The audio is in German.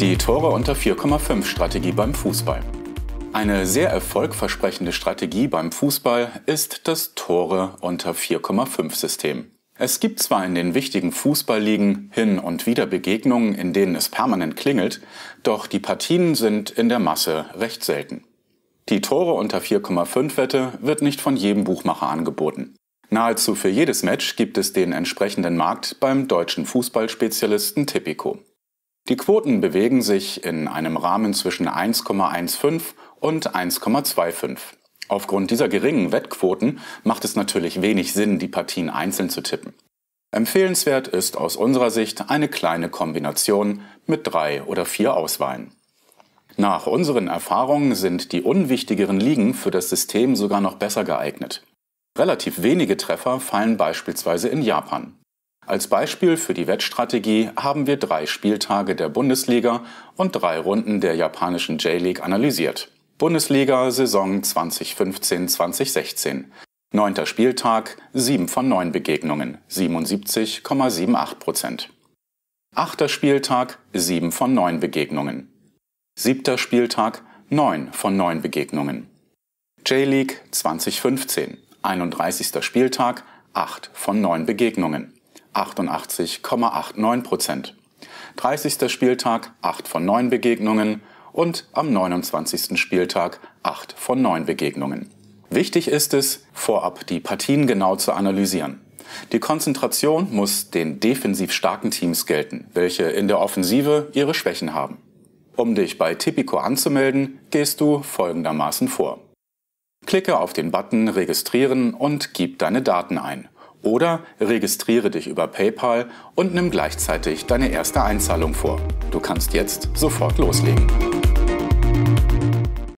Die Tore unter 4,5 Strategie beim Fußball. Eine sehr erfolgversprechende Strategie beim Fußball ist das Tore unter 4,5 System. Es gibt zwar in den wichtigen Fußballligen hin und wieder Begegnungen, in denen es permanent klingelt, doch die Partien sind in der Masse recht selten. Die Tore unter 4,5 Wette wird nicht von jedem Buchmacher angeboten. Nahezu für jedes Match gibt es den entsprechenden Markt beim deutschen Fußballspezialisten Tipico. Die Quoten bewegen sich in einem Rahmen zwischen 1,15 und 1,25. Aufgrund dieser geringen Wettquoten macht es natürlich wenig Sinn, die Partien einzeln zu tippen. Empfehlenswert ist aus unserer Sicht eine kleine Kombination mit drei oder vier Auswahlen. Nach unseren Erfahrungen sind die unwichtigeren Ligen für das System sogar noch besser geeignet. Relativ wenige Treffer fallen beispielsweise in Japan. Als Beispiel für die Wettstrategie haben wir drei Spieltage der Bundesliga und drei Runden der japanischen J-League analysiert. Bundesliga Saison 2015-2016. Neunter Spieltag, sieben von neun Begegnungen, 77,78 Prozent. Achter Spieltag, sieben von neun Begegnungen. Siebter Spieltag, neun von neun Begegnungen. J-League 2015, 31. Spieltag, acht von neun Begegnungen. 88,89 Prozent. 30. Spieltag 8 von 9 Begegnungen und am 29. Spieltag 8 von 9 Begegnungen. Wichtig ist es, vorab die Partien genau zu analysieren. Die Konzentration muss den defensiv starken Teams gelten, welche in der Offensive ihre Schwächen haben. Um dich bei Tipico anzumelden, gehst du folgendermaßen vor. Klicke auf den Button Registrieren und gib deine Daten ein. Oder registriere dich über PayPal und nimm gleichzeitig deine erste Einzahlung vor. Du kannst jetzt sofort loslegen.